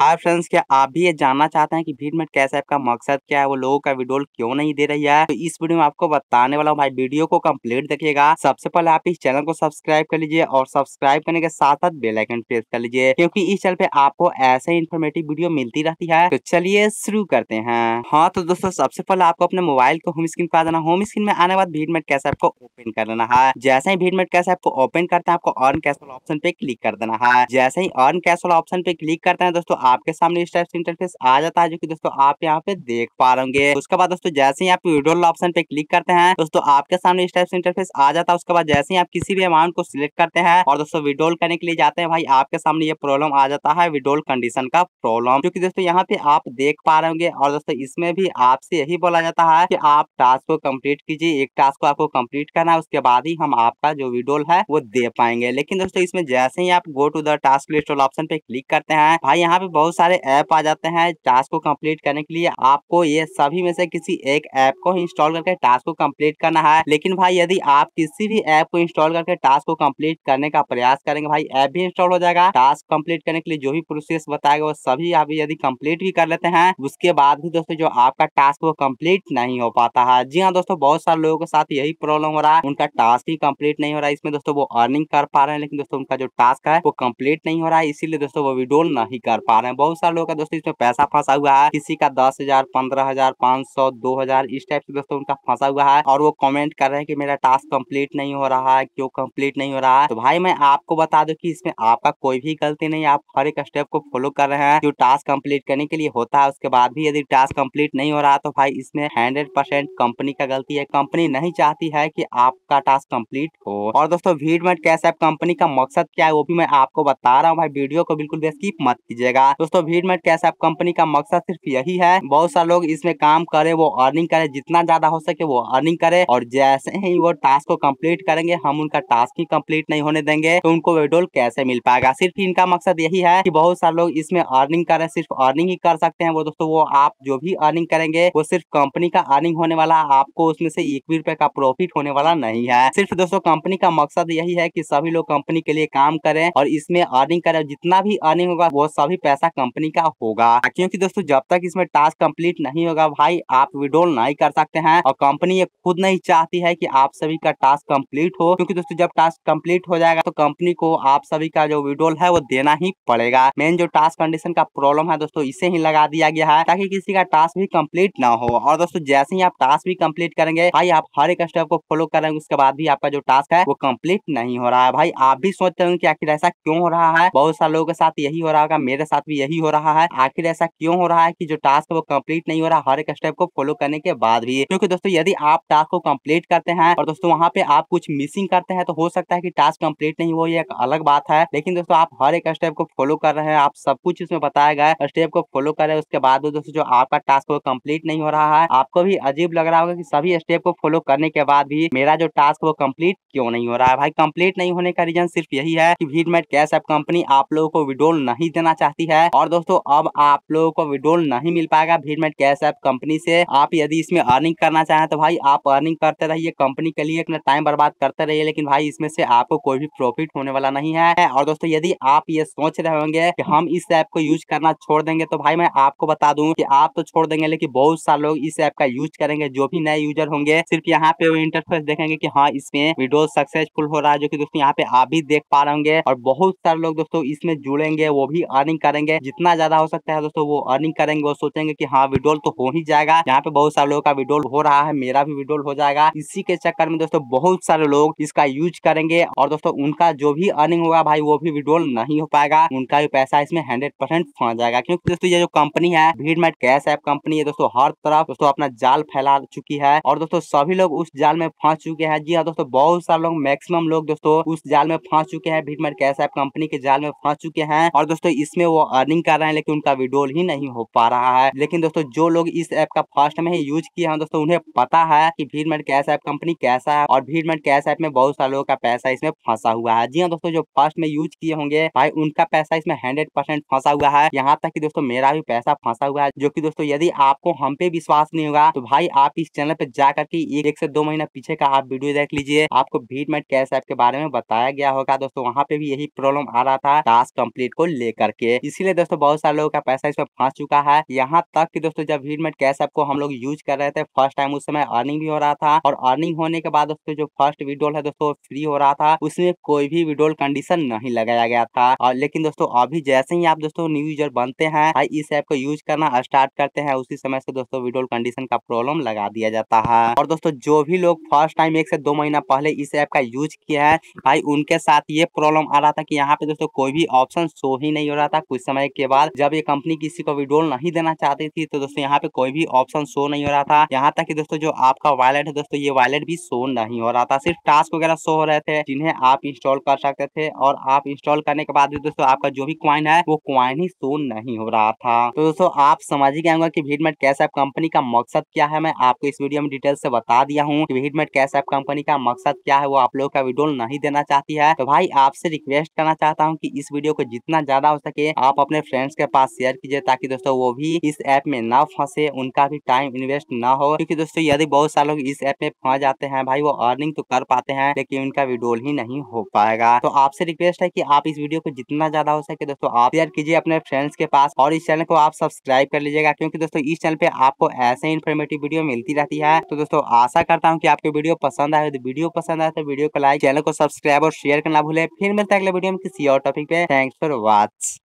hi friends क्या आप भी ये जानना चाहते हैं कि भीटमेट कैश ऐप का मकसद क्या है वो लोगों का विड्रोल क्यों नहीं दे रही है तो इस वीडियो में आपको बताने वाला हूँ भाई वीडियो को कंप्लीट देखिएगा सबसे पहले आप इस चैनल को सब्सक्राइब कर लीजिए और सब्सक्राइब करने के साथ साथ बेलाइकन प्रेस कर लीजिए क्योंकि इस चैनल पे आपको ऐसे इन्फॉर्मेटिव वीडियो मिलती रहती है तो चलिए शुरू करते हैं हाँ तो दोस्तों सबसे पहले आपको अपने मोबाइल को होम स्क्रीन पर आ जाना होम स्क्रीन में आने के बाद भीड़मेट कैश ऐप को ओपन कर लेना है जैसे ही भीड़मेट कैश ऐप को ओपन करते हैं आपको अर्न कैश वाला ऑप्शन पे क्लिक कर देना है जैसे ही अर्न कैश वाला ऑप्शन पे क्लिक करते हैं दोस्तों आपके सामने इस टाइप से इंटरफेस आ जाता है जो कि दोस्तों आप यहाँ पे देख पा रहे उसके बाद दोस्तों जैसे ही आप विड्रोल ऑप्शन पे क्लिक करते हैं दोस्तों आपके सामने इस टाइप से इंटरफेस आ जाता है उसके बाद जैसे ही आप किसी भी अमाउंट को सिलेक्ट करते हैं और दोस्तों विड्रोल करने के लिए जाते हैं भाई आपके सामने ये प्रॉब्लम आ जाता है विड्रोल कंडीशन का प्रॉब्लम जो दोस्तों यहाँ पे आप देख पा रहे और दोस्तों इसमें भी आपसे यही बोला जाता है की आप टास्क को कम्प्लीट कीजिए एक टास्क को आपको कम्प्लीट करना है उसके बाद ही हम आपका जो विड्रोल है वो दे पाएंगे लेकिन दोस्तों इसमें जैसे ही आप go to the task list option पे क्लिक करते हैं भाई यहाँ पे बहुत सारे ऐप आ जाते हैं टास्क को कंप्लीट करने के लिए आपको ये सभी में से किसी एक ऐप को इंस्टॉल करके टास्क को कंप्लीट करना है लेकिन भाई यदि आप किसी भी ऐप को इंस्टॉल करके टास्क को कंप्लीट करने का प्रयास करेंगे भाई ऐप भी इंस्टॉल हो जाएगा टास्क कंप्लीट करने के लिए जो भी प्रोसेस बताएगा वो सभी आप यदि कम्प्लीट भी कर लेते हैं उसके बाद भी दोस्तों जो आपका टास्क वो कम्प्लीट नहीं हो पाता है जी हाँ दोस्तों बहुत सारे लोगों के साथ यही प्रॉब्लम हो रहा है उनका टास्क ही कम्प्लीट नहीं हो रहा है इसमें दोस्तों वो अर्निंग कर पा रहे हैं लेकिन दोस्तों उनका जो टास्क है वो कम्प्लीट नहीं हो रहा है इसीलिए दोस्तों वो विड्रोल नहीं कर पा रहे हैं बहुत सारे लोगों का दोस्तों इसमें पैसा फंसा हुआ है किसी का दस हजार पंद्रह हजार पांच सौ दो हजार इस टाइप से दोस्तों उनका फंसा हुआ है और वो कमेंट कर रहे हैं कि मेरा टास्क कंप्लीट नहीं हो रहा है क्यों कंप्लीट नहीं हो रहा है तो भाई मैं आपको बता दू की इसमें आपका कोई भी गलती नहीं आप हर एक स्टेप को फॉलो कर रहे हैं जो टास्क कम्प्लीट करने के लिए होता है उसके बाद भी यदि टास्क कम्प्लीट नहीं हो रहा तो भाई इसमें हंड्रेड परसेंट कंपनी का गलती है कंपनी नहीं चाहती है की आपका टास्क कम्प्लीट हो और दोस्तों भीड़ में कैसे कंपनी का मकसद क्या है वो भी मैं आपको बता रहा हूँ भाई वीडियो को बिल्कुल भी स्किप मत कीजिएगा दोस्तों भीड़ में कैश ऐप कंपनी का मकसद सिर्फ यही है बहुत सारे लोग इसमें काम करे वो अर्निंग करे जितना ज्यादा हो सके वो अर्निंग करे और जैसे ही वो टास्क को कम्प्लीट करेंगे हम उनका टास्क ही कम्प्लीट नहीं होने देंगे तो उनको विड्रोल कैसे मिल पाएगा सिर्फ इनका मकसद यही है की बहुत सारे लोग इसमें अर्निंग करे सिर्फ अर्निंग ही कर सकते हैं वो दोस्तों वो आप जो भी अर्निंग करेंगे वो सिर्फ कंपनी का अर्निंग होने वाला आपको उसमें से एक भी रुपए का प्रॉफिट होने वाला नहीं है सिर्फ दोस्तों कंपनी का मकसद यही है की सभी लोग कंपनी के लिए काम करे और इसमें अर्निंग करे जितना भी अर्निंग होगा वो सभी पैसा पैसा अच्छा कंपनी का होगा क्योंकि दोस्तों जब तक इसमें टास्क कंप्लीट नहीं होगा भाई आप विड्रोल नहीं कर सकते हैं और कंपनी ये खुद नहीं चाहती है कि आप सभी का टास्क कंप्लीट हो क्योंकि दोस्तों जब टास्क कंप्लीट हो जाएगा तो कंपनी को आप सभी का जो विड्रोल है वो देना ही पड़ेगा मेन जो टास्क कंडीशन का प्रॉब्लम है दोस्तों इसे ही लगा दिया गया है ताकि किसी का टास्क भी कम्प्लीट ना हो और दोस्तों जैसे ही आप टास्क भी कम्प्लीट करेंगे भाई आप हर एक स्टेप को फॉलो करेंगे उसके बाद भी आपका जो टास्क है वो कम्प्लीट नहीं हो रहा है भाई आप भी सोचते होंगे कि आखिर ऐसा क्यों हो रहा है बहुत सारे लोगों के साथ यही हो रहा होगा मेरे साथ भी यही हो रहा है आखिर ऐसा क्यों हो रहा है कि जो टास्क वो कंप्लीट नहीं हो रहा हर एक स्टेप को फॉलो करने के बाद भी क्योंकि दोस्तों यदि आप टास्क को कंप्लीट करते हैं और दोस्तों वहाँ पे आप कुछ मिसिंग करते हैं तो हो सकता है की टास्क कंप्लीट नहीं हो ये एक अलग बात है लेकिन दोस्तों आप हर एक स्टेप को फॉलो कर रहे हैं आप सब कुछ इसमें बताया गया है स्टेप को फॉलो कर रहे हैं उसके बाद दोस्तों जो आपका टास्क वो कम्प्लीट नहीं हो रहा है आपको भी अजीब लग रहा होगा की सभी स्टेप को फॉलो करने के बाद भी मेरा जो टास्क वो कम्प्लीट क्यों नहीं हो रहा है भाई कम्प्लीट नहीं होने का रीजन सिर्फ यही है की भीड़ कैश एप कंपनी आप लोगों को विड्रोल नहीं देना चाहती है है और दोस्तों अब आप लोगों को विड्रोल नहीं मिल पाएगा भीड़मेट कैश ऐप कंपनी से आप यदि इसमें अर्निंग करना चाहें तो भाई आप अर्निंग करते रहिए कंपनी के लिए अपना टाइम बर्बाद करते रहिए लेकिन भाई इसमें से आपको कोई भी प्रॉफिट होने वाला नहीं है और दोस्तों यदि आप ये सोच रहे होंगे कि हम इस ऐप को यूज करना छोड़ देंगे तो भाई मैं आपको बता दूं कि आप तो छोड़ देंगे लेकिन बहुत सारे लोग इस ऐप का यूज करेंगे जो भी नए यूजर होंगे सिर्फ यहाँ पे वो इंटरफेस देखेंगे कि हाँ इसमें वीडियो सक्सेसफुल हो रहा है जो कि दोस्तों यहाँ पे आप भी देख पा रहे होंगे और बहुत सारे लोग दोस्तों इसमें जुड़ेंगे वो भी अर्निंग करेंगे करेंगे जितना ज्यादा हो सकता है दोस्तों वो अर्निंग करेंगे वो सोचेंगे की हाँ विड्रोल तो हो ही जाएगा यहाँ पे बहुत सारे लोगों का विड्रोल हो रहा है मेरा भी विड्रोल हो जाएगा इसी के चक्कर में दोस्तों बहुत सारे लोग इसका यूज करेंगे और दोस्तों उनका जो भी अर्निंग होगा भाई वो भी विड्रोल नहीं हो पाएगा उनका भी पैसा इसमें हंड्रेड परसेंट फंस जाएगा क्योंकि दोस्तों ये जो कंपनी है भीड़ मैट कैश ऐप कंपनी है दोस्तों हर तरफ दोस्तों अपना जाल फैला चुकी है और दोस्तों सभी लोग उस जाल में फंस चुके हैं जी हाँ दोस्तों बहुत सारे लोग मैक्सिमम लोग दोस्तों उस जाल में फंस चुके हैं भीड़ मैट कैश ऐप कंपनी के जाल में फंस चुके हैं और दोस्तों इसमें वो अर्निंग कर रहे हैं लेकिन उनका विड्रोल ही नहीं हो पा रहा है लेकिन दोस्तों जो लोग इस ऐप का फर्स्ट में ही यूज किया है दोस्तों उन्हें पता है कि भीड़मेंट कैश ऐप कंपनी कैसा है और भीड़मेंट कैश ऐप में बहुत सारे लोगों का पैसा इसमें फंसा हुआ है जी हाँ दोस्तों जो फर्स्ट में यूज किए होंगे भाई उनका पैसा इसमें हंड्रेड परसेंट फंसा हुआ है यहाँ तक की दोस्तों मेरा भी पैसा फंसा हुआ है जो की दोस्तों यदि आपको हम पे विश्वास नहीं होगा तो भाई आप इस चैनल पे जाकर के एक से दो महीना पीछे का आप वीडियो देख लीजिए आपको भीटमेट कैश ऐप के बारे में बताया गया होगा दोस्तों वहाँ पे भी यही प्रॉब्लम आ रहा था टास्क कम्प्लीट को लेकर के इसलिए इसीलिए दोस्तों बहुत सारे लोगों का पैसा इसमें फंस चुका है यहाँ तक कि दोस्तों जब भीड़मेट कैश ऐप को हम लोग यूज कर रहे थे फर्स्ट टाइम उस समय अर्निंग भी हो रहा था और अर्निंग होने के बाद दोस्तों जो फर्स्ट विड्रोल है दोस्तों फ्री हो रहा था उसमें कोई भी विड्रोल कंडीशन नहीं लगाया गया था और लेकिन दोस्तों अभी जैसे ही आप दोस्तों न्यू यूजर बनते हैं इस ऐप को यूज करना स्टार्ट करते हैं उसी समय से दोस्तों विड्रोल कंडीशन का प्रॉब्लम लगा दिया जाता है और दोस्तों जो भी लोग फर्स्ट टाइम एक से दो महीना पहले इस ऐप का यूज किया है भाई उनके साथ ये प्रॉब्लम आ रहा था कि यहाँ पे दोस्तों कोई भी ऑप्शन शो ही नहीं हो रहा था कुछ समय समय के बाद जब ये कंपनी किसी को विड्रोल नहीं देना चाहती थी तो दोस्तों यहाँ पे कोई भी ऑप्शन शो नहीं हो रहा था यहाँ तक कि दोस्तों जो आपका वॉलेट है दोस्तों ये वॉलेट भी शो नहीं हो रहा था सिर्फ टास्क वगैरह शो हो रहे थे जिन्हें आप इंस्टॉल कर सकते थे और आप इंस्टॉल करने के बाद भी दोस्तों आपका जो भी क्वाइन है वो क्वाइन ही शो नहीं हो रहा था तो दोस्तों आप समझ ही गएगा की भीडमेट कैश ऐप कंपनी का मकसद क्या है मैं आपको इस वीडियो में डिटेल से बता दिया हूँ कि भीडमेट कैश ऐप कंपनी का मकसद क्या है वो आप लोग का विड्रोल नहीं देना चाहती है तो भाई आपसे रिक्वेस्ट करना चाहता हूँ की इस वीडियो को जितना ज्यादा हो सके आप अपने फ्रेंड्स के पास शेयर कीजिए ताकि दोस्तों वो भी इस ऐप में ना फंसे उनका भी टाइम इन्वेस्ट ना हो क्योंकि दोस्तों यदि बहुत सारे लोग इस ऐप में फंस जाते हैं भाई वो अर्निंग तो कर पाते हैं लेकिन उनका विड्रोल ही नहीं हो पाएगा तो आपसे रिक्वेस्ट है की आप इस वीडियो को जितना ज्यादा हो सके दोस्तों आप शेयर कीजिए अपने फ्रेंड्स के पास और इस चैनल को आप सब्सक्राइब कर लीजिएगा क्योंकि दोस्तों इस चैनल पे आपको ऐसे इन्फॉर्मेटिव वीडियो मिलती रहती है तो दोस्तों आशा करता हूँ कि आपको वीडियो पसंद आए तो वीडियो पसंद आए तो वीडियो को लाइक चैनल को सब्सक्राइब और शेयर करना भूले फिर मिलता है अगले वीडियो में किसी और टॉपिक पे थैंक्स फॉर वॉच